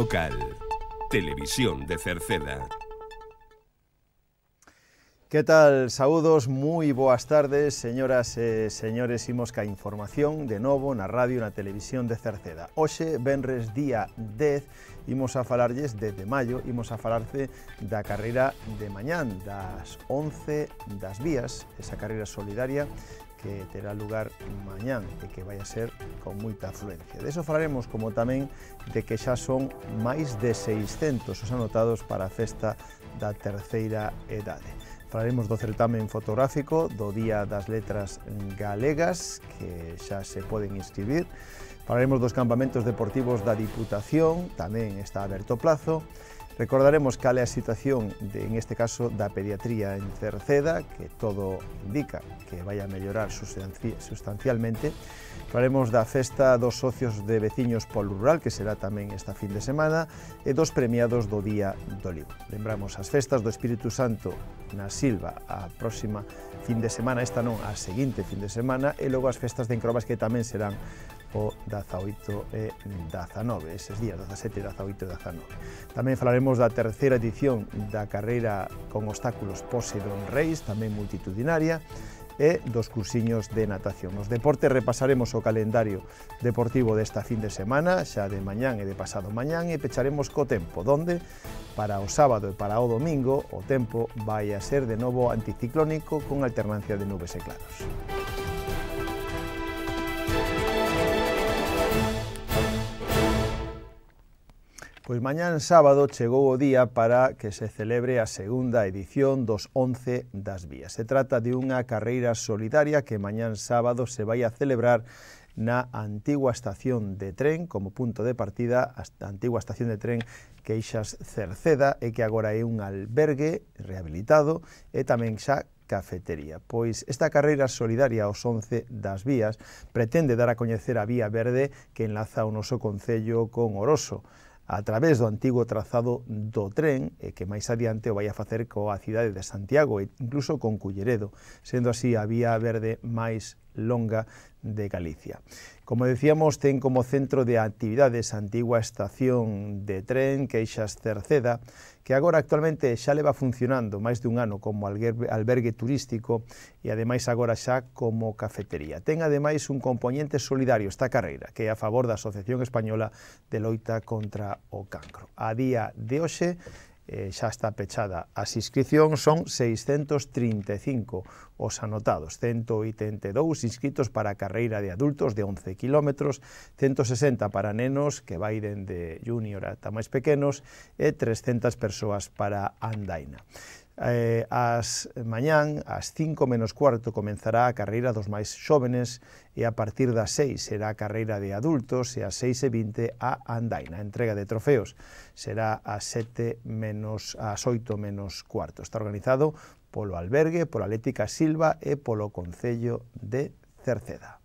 local. Televisión de Cerceda. Que tal? Saúdos, moi boas tardes, señoras e eh, señores, imos ca información de novo na radio e na televisión de Cerceda. Hoxe, Benres, día 10, imos a falarlles desde maio, imos a falarse da carreira de mañán, das 11 das vías, esa carreira solidaria que terá lugar mañán e que vai a ser con moita afluencia. De iso falaremos como tamén de que xa son máis de 600 os anotados para a festa da terceira edade. Falaremos do certamen fotográfico do Día das Letras Galegas, que xa se poden inscribir. Falaremos dos campamentos deportivos da Diputación, tamén está aberto plazo. Recordaremos cal é a situación, de, en este caso, da pediatría en Cerceda, que todo indica que vai a mellorar sustancialmente. Falaremos da festa dos socios de veciños polo rural, que será tamén esta fin de semana, e dos premiados do Día do Libro. Lembramos as festas do Espírito Santo na Silva a próxima fin de semana, esta non, a seguinte fin de semana, e logo as festas de Encrobas que tamén serán o 18 e 19, eses días, 17, 18 e 19. Tamén falaremos da terceira edición da carreira con obstáculos Pose Don Reis, tamén multitudinaria, e dos cursiños de natación. Nos deportes repasaremos o calendario deportivo desta fin de semana, xa de mañán e de pasado mañán, e pecharemos co tempo, donde para o sábado e para o domingo o tempo vai a ser de novo anticiclónico con alternancia de nubes e claros. Pois mañán sábado chegou o día para que se celebre a segunda edición dos 11 das vías. Se trata de unha carreira solidaria que mañán sábado se vai a celebrar na antigua estación de tren como punto de partida, a antigua estación de tren Queixas Cerceda e que agora é un albergue rehabilitado e tamén xa cafetería. Pois esta carreira solidaria aos 11 das vías pretende dar a coñecer a Vía Verde que enlaza o noso Concello con Oroso a través do antigo trazado do tren e eh, que máis adiante o vai a facer coa cidade de Santiago e incluso con Culleredo, sendo así a vía verde máis longa de Galicia. Como decíamos, ten como centro de actividades a antigua estación de tren Queixas Cerceda, que agora actualmente xa leva funcionando máis dun ano como albergue turístico e ademais agora xa como cafetería. Ten ademais un componente solidario esta carreira, que é a favor da Asociación Española de Loita contra o Cancro. A día de hoxe eh, xa está pechada. As inscripcións son 635 os anotados, 182 inscritos para a carreira de adultos de 11 km, 160 para nenos que vai dende junior ata máis pequenos e 300 persoas para andaina eh, as mañán, ás 5 menos cuarto, comenzará a carreira dos máis xóvenes e a partir das 6 será a carreira de adultos e ás 6 e 20 a andaina, a entrega de trofeos. Será ás 7 menos, ás 8 menos cuarto. Está organizado polo albergue, pola Atlética Silva e polo Concello de Cerceda.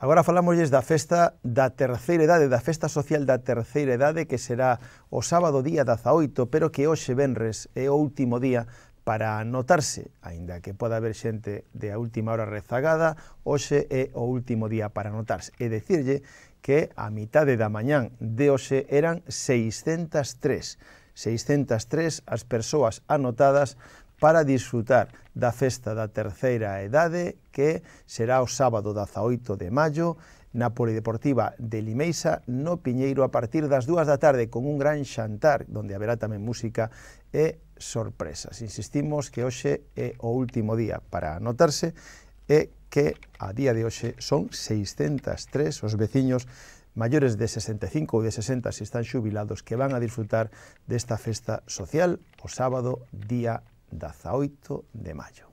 Agora falámoslles da festa da terceira idade, da festa social da terceira idade que será o sábado día 18, pero que hoxe venres é o último día para anotarse, aínda que poda haber xente de a última hora rezagada, hoxe é o último día para anotarse. E dicirlle que a mitade da mañán de hoxe eran 603, 603 as persoas anotadas para disfrutar da festa da terceira edade que será o sábado 18 de maio na Polideportiva de Limeixa no Piñeiro a partir das dúas da tarde con un gran xantar donde haberá tamén música e sorpresas. Insistimos que hoxe é o último día para anotarse e que a día de hoxe son 603 os veciños maiores de 65 ou de 60 se están xubilados que van a disfrutar desta festa social o sábado día 18 de maio.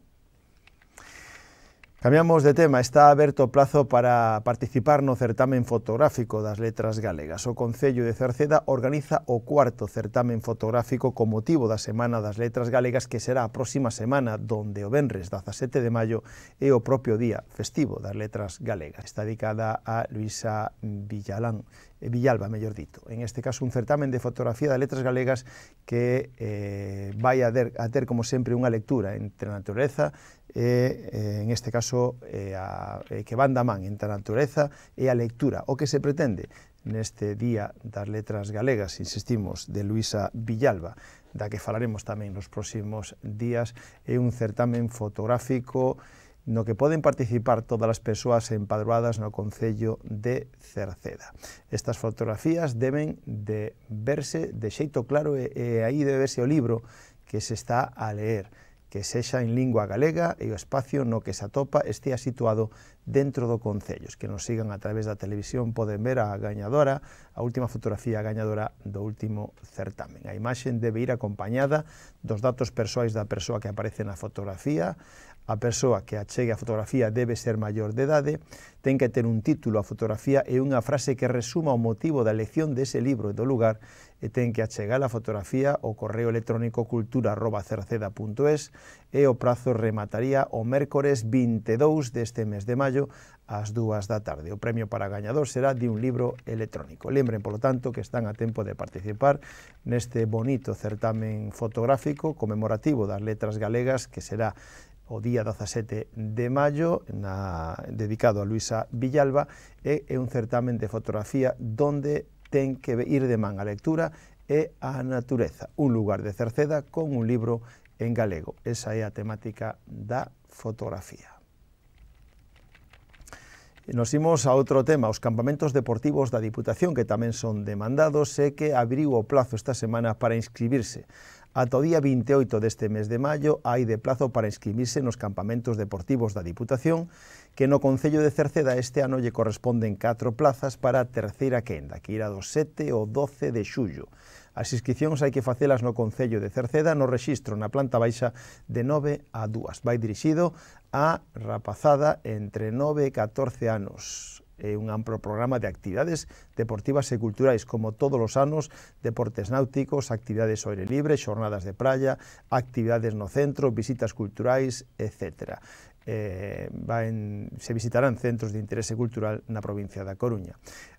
Cambiamos de tema, está aberto o plazo para participar no certamen fotográfico das letras galegas. O Concello de Cerceda organiza o cuarto certamen fotográfico con motivo da Semana das Letras Galegas que será a próxima semana, donde o Benres 17 de maio é o propio día festivo das letras galegas. Está dedicada a Luisa Villalán, Eh, Villalba, mellor dito. En este caso, un certamen de fotografía de letras galegas que eh, vai a ter, a ter, como sempre, unha lectura entre a natureza e, eh, en este caso, eh, a, eh, que van da man entre a natureza e a lectura. O que se pretende neste Día das Letras Galegas, insistimos, de Luisa Villalba, da que falaremos tamén nos próximos días, é un certamen fotográfico no que poden participar todas as persoas empadroadas no Concello de Cerceda. Estas fotografías deben de verse de xeito claro e, e aí debe verse o libro que se está a leer, que sexa en lingua galega e o espacio no que se atopa estea situado dentro do Concello. que nos sigan a través da televisión poden ver a gañadora, a última fotografía gañadora do último certamen. A imaxen debe ir acompañada dos datos persoais da persoa que aparece na fotografía, a persoa que achegue a fotografía debe ser maior de idade, ten que ter un título a fotografía e unha frase que resuma o motivo da elección dese libro e do lugar e ten que achegar a fotografía ao correo electrónico cultura.cerceda.es e o prazo remataría o mércores 22 deste mes de maio ás dúas da tarde. O premio para gañador será de un libro electrónico. Lembren, polo tanto, que están a tempo de participar neste bonito certamen fotográfico conmemorativo das letras galegas que será o día 17 de maio na, dedicado a Luisa Villalba e é un certamen de fotografía donde ten que ir de man a lectura e a natureza, un lugar de Cerceda con un libro en galego. Esa é a temática da fotografía. Nos imos a outro tema, os campamentos deportivos da Diputación, que tamén son demandados, e que abriu o plazo esta semana para inscribirse. Ata o día 28 deste mes de maio hai de plazo para inscribirse nos campamentos deportivos da Diputación que no Concello de Cerceda este ano lle corresponden 4 plazas para a terceira quenda, que irá do 7 ao 12 de xullo. As inscripcións hai que facelas no Concello de Cerceda no rexistro na planta baixa de 9 a 2. Vai dirixido a rapazada entre 9 e 14 anos eh, un amplo programa de actividades deportivas e culturais, como todos os anos, deportes náuticos, actividades ao aire libre, xornadas de praia, actividades no centro, visitas culturais, etc. Eh, van, se visitarán centros de interese cultural na provincia da Coruña.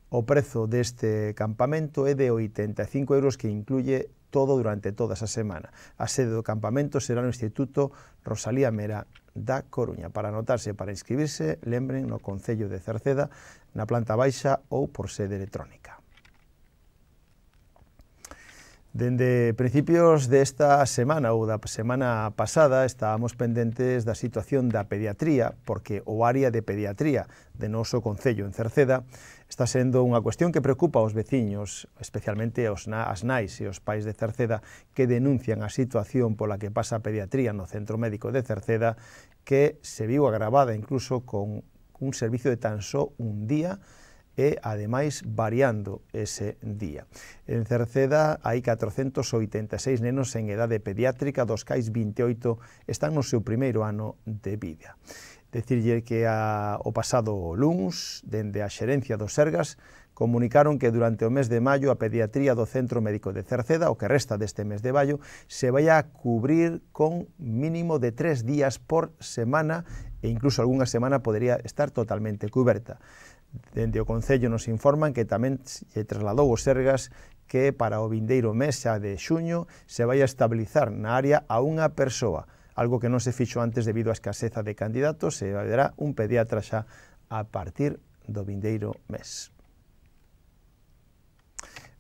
O prezo deste campamento é de 85 euros que incluye todo durante toda esa semana. A sede do campamento será no Instituto Rosalía Mera da Coruña. Para anotarse para inscribirse, lembren no Concello de Cerceda, na planta baixa ou por sede electrónica. Dende principios desta semana ou da semana pasada estábamos pendentes da situación da pediatría porque o área de pediatría de noso Concello en Cerceda está sendo unha cuestión que preocupa aos veciños, especialmente aos na, as nais e os pais de Cerceda que denuncian a situación pola que pasa a pediatría no Centro Médico de Cerceda que se viu agravada incluso con un servicio de tan só un día e, ademais, variando ese día. En Cerceda hai 486 nenos en edade pediátrica, dos cais 28 están no seu primeiro ano de vida. Decirlle que a, o pasado luns, dende a xerencia dos Sergas, comunicaron que durante o mes de maio a pediatría do Centro Médico de Cerceda, o que resta deste mes de maio, se vai a cubrir con mínimo de tres días por semana e incluso algunha semana podería estar totalmente coberta. Dende o Concello nos informan que tamén se trasladou os Sergas que para o vindeiro mes xa de xuño se vai a estabilizar na área a unha persoa, algo que non se fixo antes debido á escaseza de candidatos, se haberá un pediatra xa a partir do vindeiro mes.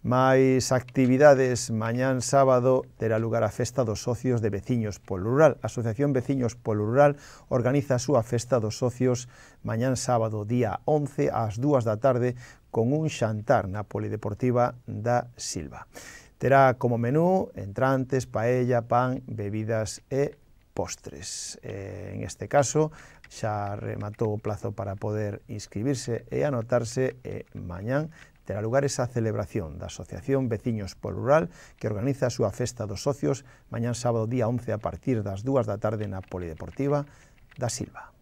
Mais actividades, mañán sábado terá lugar a festa dos socios de Veciños polo Rural. A Asociación Veciños polo Rural organiza a súa festa dos socios mañán sábado día 11 ás 2 da tarde con un xantar na Polideportiva da Silva. Terá como menú entrantes, paella, pan, bebidas e postres. en este caso, xa rematou o plazo para poder inscribirse e anotarse e mañán terá lugar esa celebración da Asociación Veciños Pol Rural que organiza a súa festa dos socios mañan sábado día 11 a partir das 2 da tarde na Polideportiva da Silva.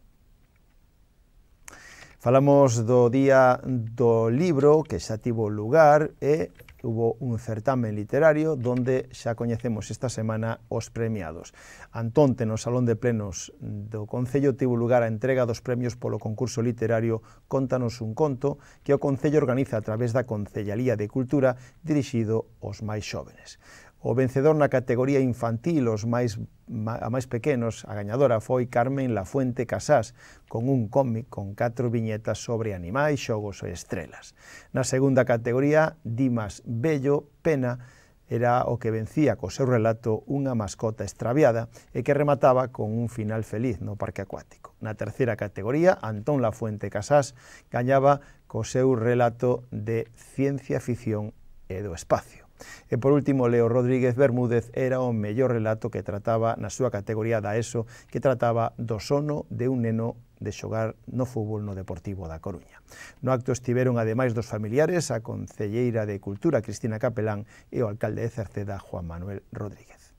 Falamos do día do libro que xa tivo lugar e hubo un certamen literario donde xa coñecemos esta semana os premiados. Antonte, no Salón de Plenos do Concello, tivo lugar a entrega dos premios polo concurso literario Contanos un conto, que o Concello organiza a través da Concellalía de Cultura dirixido aos máis xóvenes. O vencedor na categoría infantil, os máis, a máis pequenos, a gañadora foi Carmen La Fuente Casás, con un cómic con catro viñetas sobre animais, xogos e estrelas. Na segunda categoría, Dimas Bello Pena, era o que vencía co seu relato unha mascota extraviada e que remataba con un final feliz no parque acuático. Na terceira categoría, Antón La Fuente Casás gañaba co seu relato de ciencia ficción e do espacio. E por último, Leo Rodríguez Bermúdez era o mellor relato que trataba na súa categoría da ESO, que trataba do sono de un neno de xogar no fútbol no Deportivo da Coruña. No acto estiveron, ademais dos familiares, a Concelleira de Cultura, Cristina Capelán, e o alcalde de Cerceda, Juan Manuel Rodríguez.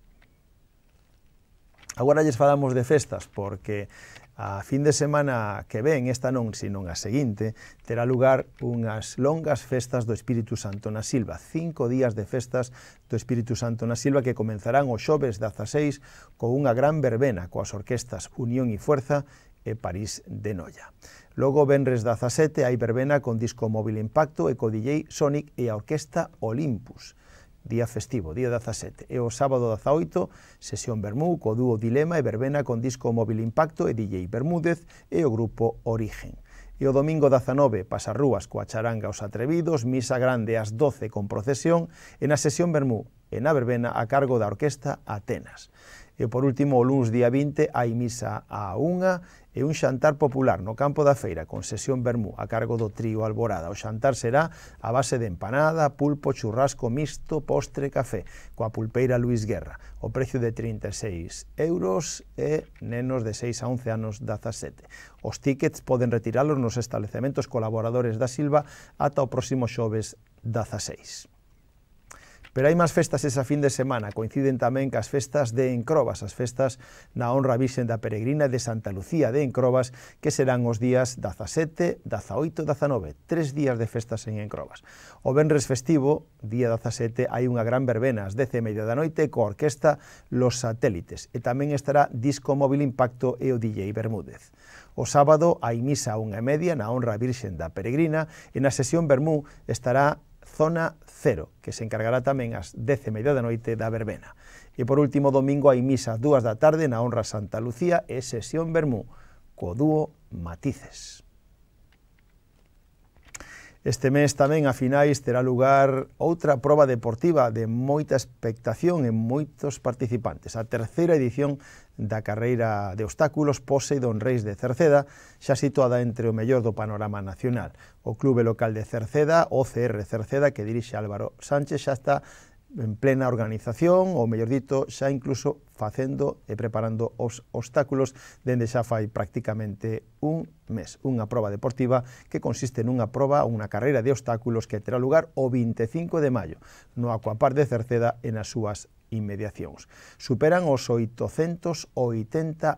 Agora lles falamos de festas, porque A fin de semana que ven, esta non, sino a seguinte, terá lugar unhas longas festas do Espírito Santo na Silva, cinco días de festas do Espírito Santo na Silva que comenzarán o xoves 16 con unha gran verbena coas orquestas Unión e Fuerza e París de Noia. Logo, Benres 17 hai verbena con disco móvil Impacto e co DJ Sonic e a Orquesta Olympus día festivo, día 17, e o sábado 18, sesión Bermú co dúo Dilema e Verbena con disco Móvil Impacto e DJ Bermúdez e o grupo Origen. E o domingo 19, pasarrúas coa charanga os atrevidos, misa grande ás 12 con procesión e na sesión Bermú e na Verbena a cargo da orquesta Atenas. E por último, o lunes día 20 hai misa a unha e un xantar popular no campo da feira con sesión Bermú a cargo do trío Alborada. O xantar será a base de empanada, pulpo, churrasco mixto, postre, café, coa pulpeira Luis Guerra. O precio de 36 euros e nenos de 6 a 11 anos 17. Os tickets poden retiralos nos establecementos colaboradores da Silva ata o próximo xoves 16. Pero hai máis festas esa fin de semana, coinciden tamén cas festas de Encrobas, as festas na honra vixen da peregrina de Santa Lucía de Encrobas, que serán os días 17, 18 e 19, tres días de festas en Encrobas. O Benres festivo, día 17, hai unha gran verbena ás 10 e media da noite coa orquesta Los Satélites, e tamén estará Disco Móvil Impacto e o DJ Bermúdez. O sábado hai misa a e media na honra virxen da peregrina e na sesión Bermú estará Zona Cero, que se encargará tamén ás 10 e media da noite da verbena. E por último, domingo hai misa ás 2 da tarde na Honra Santa Lucía e sesión Bermú, co dúo Matices. Este mes tamén a finais terá lugar outra proba deportiva de moita expectación en moitos participantes. A terceira edición da carreira de obstáculos Poseidón Reis de Cerceda, xa situada entre o mellor do panorama nacional. O clube local de Cerceda, OCR Cerceda, que dirixe Álvaro Sánchez, xa está en plena organización, ou mellor dito, xa incluso facendo e preparando os obstáculos dende xa fai prácticamente un mes. Unha proba deportiva que consiste nunha proba ou unha carreira de obstáculos que terá lugar o 25 de maio no Acuapar de Cerceda e nas súas inmediacións. Superan os 880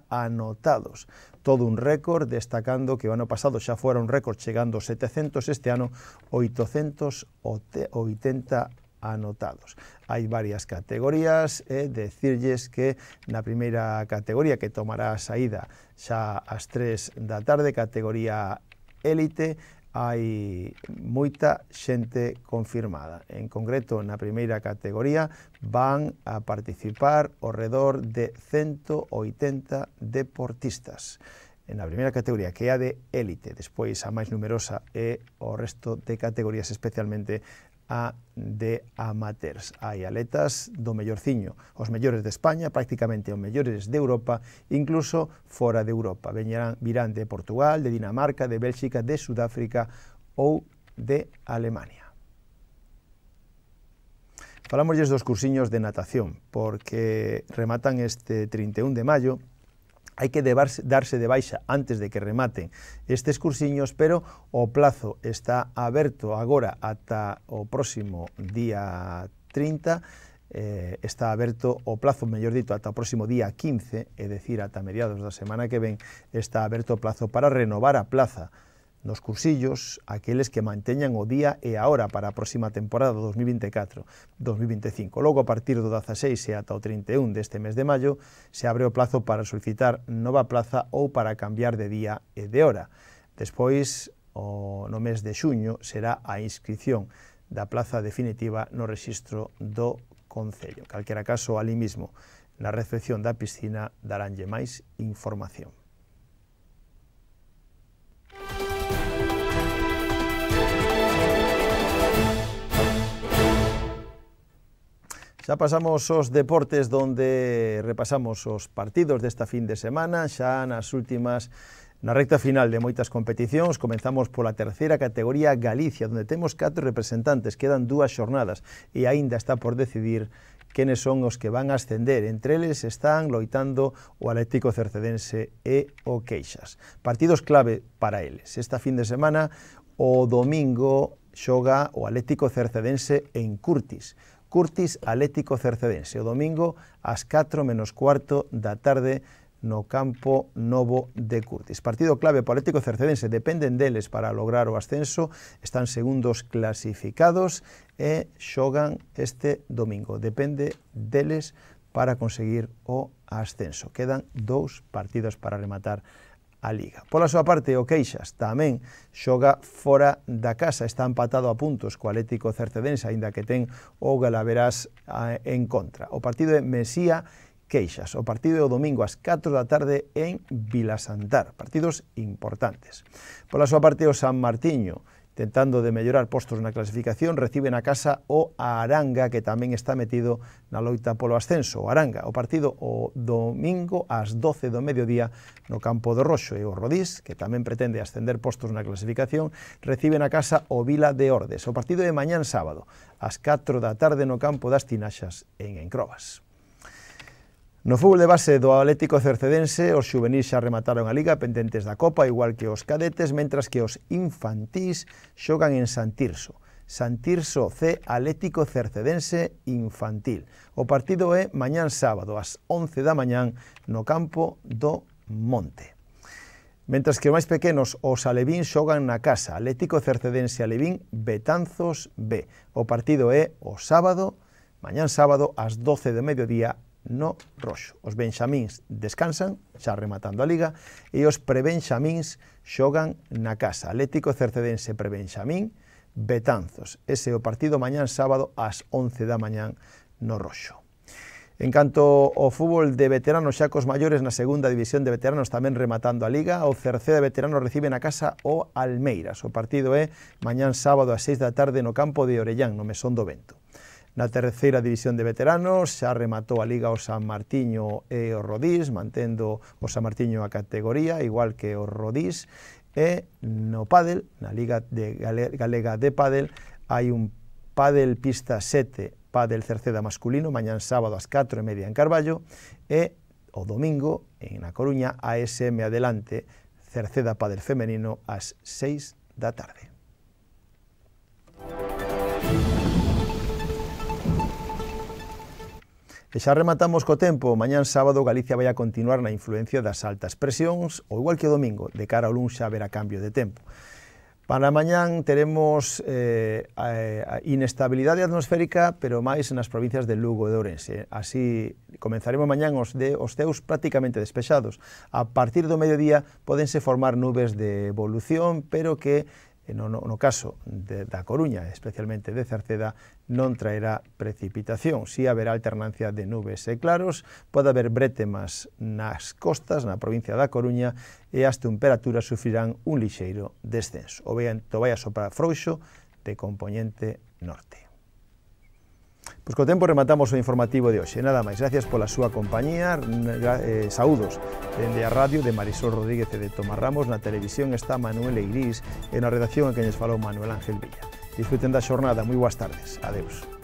anotados, todo un récord, destacando que o ano pasado xa fora un récord chegando 700, este ano 880 anotados. Hai varias categorías e eh, decirlles que na primeira categoría que tomará a saída xa ás 3 da tarde, categoría élite, hai moita xente confirmada. En concreto, na primeira categoría van a participar ao redor de 180 deportistas na primeira categoría, que é a de élite, despois a máis numerosa é o resto de categorías, especialmente a de amateurs. Hai aletas do mellorciño, os mellores de España, prácticamente os mellores de Europa, incluso fora de Europa. Veñerán, virán de Portugal, de Dinamarca, de Bélxica, de Sudáfrica ou de Alemania. Falamos dos cursiños de natación, porque rematan este 31 de maio hai que debarse, darse de baixa antes de que rematen estes cursiños, pero o plazo está aberto agora ata o próximo día 30, eh, está aberto o plazo, mellor dito, ata o próximo día 15, é dicir, ata mediados da semana que ven, está aberto o plazo para renovar a plaza nos cursillos aqueles que manteñan o día e a hora para a próxima temporada 2024-2025. Logo, a partir do 16 e ata o 31 deste mes de maio, se abre o plazo para solicitar nova plaza ou para cambiar de día e de hora. Despois, o, no mes de xuño, será a inscripción da plaza definitiva no rexistro do Concello. Calquera caso, ali mismo, na recepción da piscina, daránlle máis información. Xa pasamos os deportes donde repasamos os partidos desta fin de semana, xa nas últimas Na recta final de moitas competicións comenzamos pola terceira categoría Galicia, onde temos catro representantes, quedan dúas xornadas e aínda está por decidir quenes son os que van a ascender. Entre eles están loitando o Atlético Cercedense e o Queixas. Partidos clave para eles. Esta fin de semana, o domingo, xoga o Atlético Cercedense en Curtis Curtis Atlético Cercedense o domingo ás 4 menos cuarto da tarde no campo novo de Curtis. Partido clave para o Atlético Cercedense, dependen deles para lograr o ascenso, están segundos clasificados e xogan este domingo. Depende deles para conseguir o ascenso. Quedan dous partidos para rematar a Liga. Pola súa parte, o Queixas tamén xoga fora da casa, está empatado a puntos co Atlético Cercedense, aínda que ten o Galaverás en contra. O partido é Mesía Queixas, o partido é o domingo ás 4 da tarde en Vilasantar, partidos importantes. Pola súa parte, o San Martiño, tentando de mellorar postos na clasificación, reciben a casa o a Aranga, que tamén está metido na loita polo ascenso. O Aranga, o partido o domingo ás 12 do mediodía no campo do Roxo e o Rodís, que tamén pretende ascender postos na clasificación, reciben a casa o Vila de Ordes. O partido de mañán sábado, ás 4 da tarde no campo das Tinaxas en Encrobas. No fútbol de base do Atlético Cercedense, os xuvenís xa remataron a Liga pendentes da Copa, igual que os cadetes, mentras que os infantís xogan en Santirso. Santirso C Atlético Cercedense Infantil. O partido é mañán sábado ás 11 da mañán no campo do Monte. Mentras que os máis pequenos, os Alevín xogan na casa. Atlético Cercedense Alevín Betanzos B. O partido é o sábado, mañán sábado ás 12 de mediodía no roxo. Os benxamíns descansan, xa rematando a liga, e os prebenxamíns xogan na casa. Atlético Cercedense prebenxamín, Betanzos. Ese é o partido mañán sábado ás 11 da mañán no roxo. En canto ao fútbol de veteranos xa cos maiores na segunda división de veteranos tamén rematando a liga, o Cerceda de veteranos recibe na casa o Almeiras. O partido é mañán sábado ás 6 da tarde no campo de Orellán, no Mesón do Vento. Na terceira división de veteranos xa rematou a Liga o San Martiño e o Rodís, mantendo o San Martiño a categoría, igual que o Rodís, e no pádel, na Liga de Galega de Pádel, hai un pádel pista 7, pádel Cerceda masculino, mañan sábado ás 4 e media en Carballo, e o domingo en A Coruña, ASM Adelante, Cerceda Padel Femenino ás 6 da tarde. Que xa rematamos co tempo, mañán sábado Galicia vai a continuar na influencia das altas presións, ou igual que o domingo, de cara ao lunxa xa verá cambio de tempo. Para mañán teremos eh, a, a inestabilidade atmosférica, pero máis nas provincias de Lugo e de Ourense. Así comenzaremos mañán os, de, os teus prácticamente despexados. A partir do mediodía podense formar nubes de evolución, pero que eh, no, no, no caso de, da Coruña, especialmente de Cerceda, non traerá precipitación. Si haberá alternancia de nubes e claros, pode haber bretemas nas costas, na provincia da Coruña, e as temperaturas sufrirán un lixeiro descenso. O vento vai a soprar frouxo de componente norte. Pois co tempo rematamos o informativo de hoxe. Nada máis, gracias pola súa compañía. Eh, saúdos dende a radio de Marisol Rodríguez e de Tomás Ramos. Na televisión está Manuel Eirís e na redacción a queñes falou Manuel Ángel Villa. Disfruten da xornada, moi boas tardes. Adeus.